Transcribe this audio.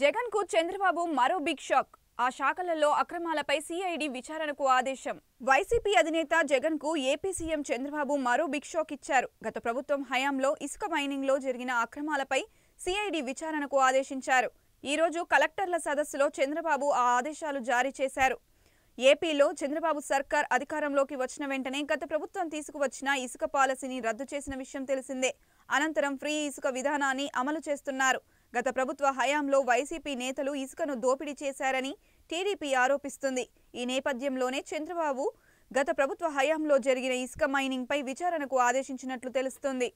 జగన్ కు చంద్రబాబు మరో big shock ఆ శాఖలలో అక్రమాలపై సిఐడి విచారణకు ఆదేశం వైసీపీ అధినేత జగన్ కు ఏపీ సీఎం చంద్రబాబు మరో బిగ్ షాక్ ఇచ్చారు గత ప్రభుత్వం హయాంలో ఇసుక మైనింగ్ లో జరిగిన అక్రమాలపై సిఐడి విచారణకు ఆదేశించారు ఈ రోజు కలెక్టర్ల సదస్సులో చంద్రబాబు ఆ ఆదేశాలు జారీ చేశారు ఏపీలో చంద్రబాబు సర్కార్ అధికారంలోకి వచ్చిన వెంటనే గత ప్రభుత్వం తీసుకువచ్చిన ఇసుక పాలసీని రద్దు చేసిన విషయం తెలిసిందే అనంతరం ఫ్రీ ఇసుక విధానాన్ని అమలు చేస్తున్నారు గత ప్రభుత్వ హయాంలో వైసీపీ నేతలు ఇసుకను దోపిడీ చేశారని టీడీపీ ఆరోపిస్తుంది ఈ నేపథ్యంలోనే చంద్రబాబు గత ప్రభుత్వ హయాంలో జరిగిన ఇసుక మైనింగ్పై విచారణకు ఆదేశించినట్లు తెలుస్తుంది